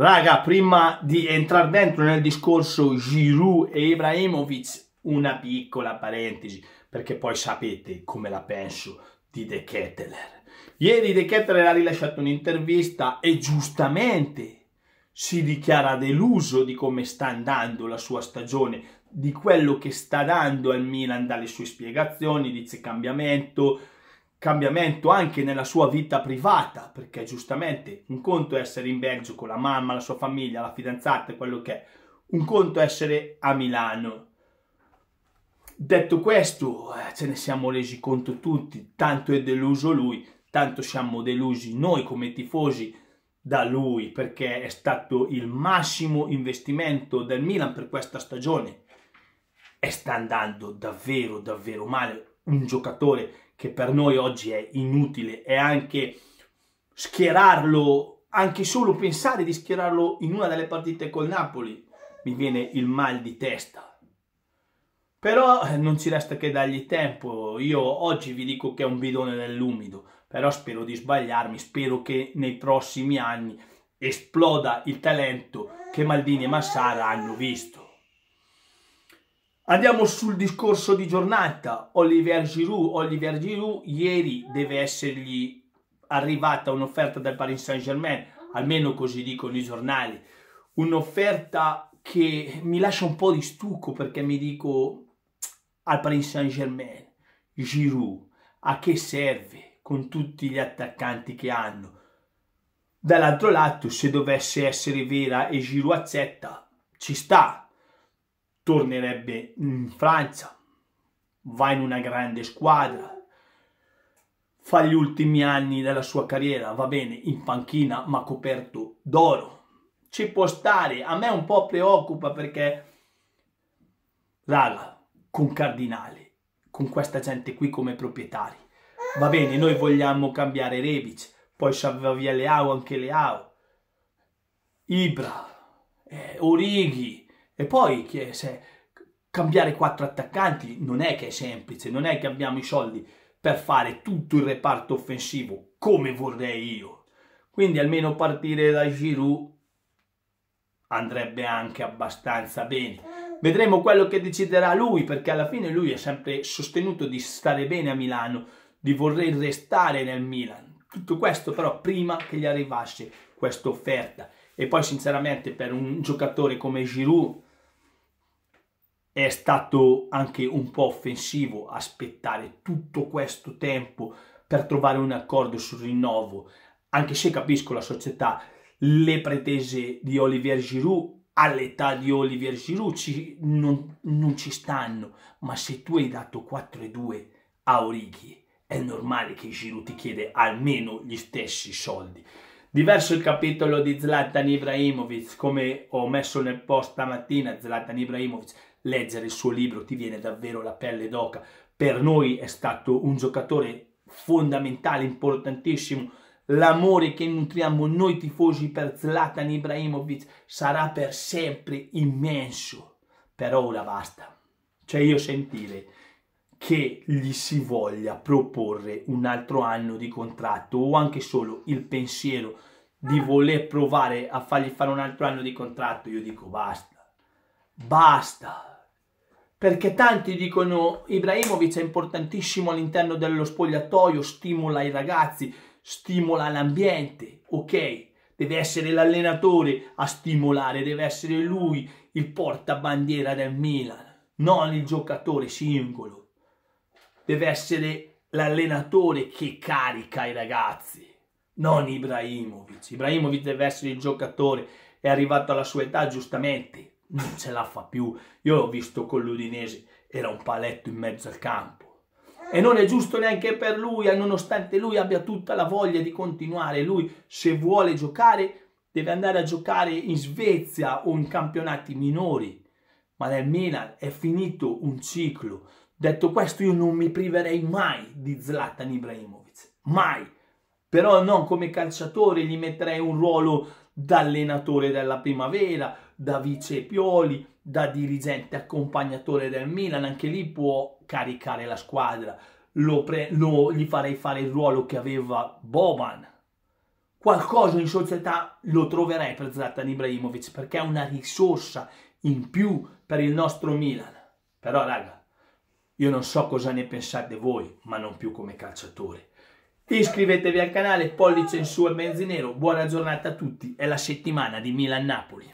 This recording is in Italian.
Raga, prima di entrare dentro nel discorso Giroud e Ibrahimovic, una piccola parentesi, perché poi sapete come la penso di De Ketteler. Ieri De Ketteler ha rilasciato un'intervista e giustamente si dichiara deluso di come sta andando la sua stagione, di quello che sta dando al Milan dalle sue spiegazioni, dice cambiamento, cambiamento anche nella sua vita privata, perché giustamente un conto è essere in Belgio con la mamma, la sua famiglia, la fidanzata, quello che è, un conto è essere a Milano. Detto questo, eh, ce ne siamo resi conto tutti, tanto è deluso lui, tanto siamo delusi noi come tifosi da lui, perché è stato il massimo investimento del Milan per questa stagione e sta andando davvero davvero male un giocatore che per noi oggi è inutile, è anche schierarlo, anche solo pensare di schierarlo in una delle partite col Napoli, mi viene il mal di testa. Però eh, non ci resta che dargli tempo, io oggi vi dico che è un bidone nell'umido, però spero di sbagliarmi, spero che nei prossimi anni esploda il talento che Maldini e Massara hanno visto. Andiamo sul discorso di giornata, Olivier Giroud. Olivier Giroud ieri deve essergli arrivata un'offerta dal Paris Saint-Germain, almeno così dicono i giornali. Un'offerta che mi lascia un po' di stucco perché mi dico al Paris Saint-Germain, Giroud, a che serve con tutti gli attaccanti che hanno? Dall'altro lato, se dovesse essere vera e Giroud accetta, ci sta, tornerebbe in Francia, va in una grande squadra, fa gli ultimi anni della sua carriera, va bene, in panchina ma coperto d'oro. Ci può stare, a me un po' preoccupa perché, raga, con Cardinale, con questa gente qui come proprietari, va bene, noi vogliamo cambiare Rebic, poi salva via Leao, anche Leao, Ibra, eh, Orighi, e poi che se cambiare quattro attaccanti non è che è semplice, non è che abbiamo i soldi per fare tutto il reparto offensivo come vorrei io. Quindi almeno partire da Giroud andrebbe anche abbastanza bene. Vedremo quello che deciderà lui, perché alla fine lui ha sempre sostenuto di stare bene a Milano, di voler restare nel Milan. Tutto questo però prima che gli arrivasse questa offerta. E poi sinceramente per un giocatore come Giroud è stato anche un po' offensivo aspettare tutto questo tempo per trovare un accordo sul rinnovo, anche se capisco la società, le pretese di Olivier Giroud all'età di Olivier Giroud ci, non, non, ci stanno, ma se tu hai dato 4 e 2 a Orighi, è normale che Giroud ti chiede almeno gli stessi soldi. Diverso il capitolo di Zlatan Ibrahimovic, come ho messo nel post stamattina, Zlatan Ibrahimovic, leggere il suo libro ti viene davvero la pelle d'oca. Per noi è stato un giocatore fondamentale, importantissimo. L'amore che nutriamo noi tifosi per Zlatan Ibrahimovic sarà per sempre immenso. Per ora basta. Cioè io sentire che gli si voglia proporre un altro anno di contratto o anche solo il pensiero di voler provare a fargli fare un altro anno di contratto, io dico basta, basta. Perché tanti dicono Ibrahimovic è importantissimo all'interno dello spogliatoio, stimola i ragazzi, stimola l'ambiente, ok? Deve essere l'allenatore a stimolare, deve essere lui il portabandiera del Milan, non il giocatore singolo deve essere l'allenatore che carica i ragazzi, non Ibrahimovic. Ibrahimovic deve essere il giocatore, è arrivato alla sua età giustamente, non ce la fa più. Io l'ho visto con l'Udinese, era un paletto in mezzo al campo. E non è giusto neanche per lui, nonostante lui abbia tutta la voglia di continuare. Lui, se vuole giocare, deve andare a giocare in Svezia o in campionati minori. Ma nel Milan è finito un ciclo. Detto questo, io non mi priverei mai di Zlatan Ibrahimovic, mai. Però non come calciatore, gli metterei un ruolo da allenatore della primavera, da vice Pioli, da dirigente accompagnatore del Milan, anche lì può caricare la squadra. Lo lo, gli farei fare il ruolo che aveva Boban. Qualcosa in società lo troverei per Zlatan Ibrahimovic perché è una risorsa in più per il nostro Milan. Però raga, io non so cosa ne pensate voi, ma non più come calciatore. Iscrivetevi al canale, pollice in su e al nero. buona giornata a tutti, è la settimana di Milan-Napoli.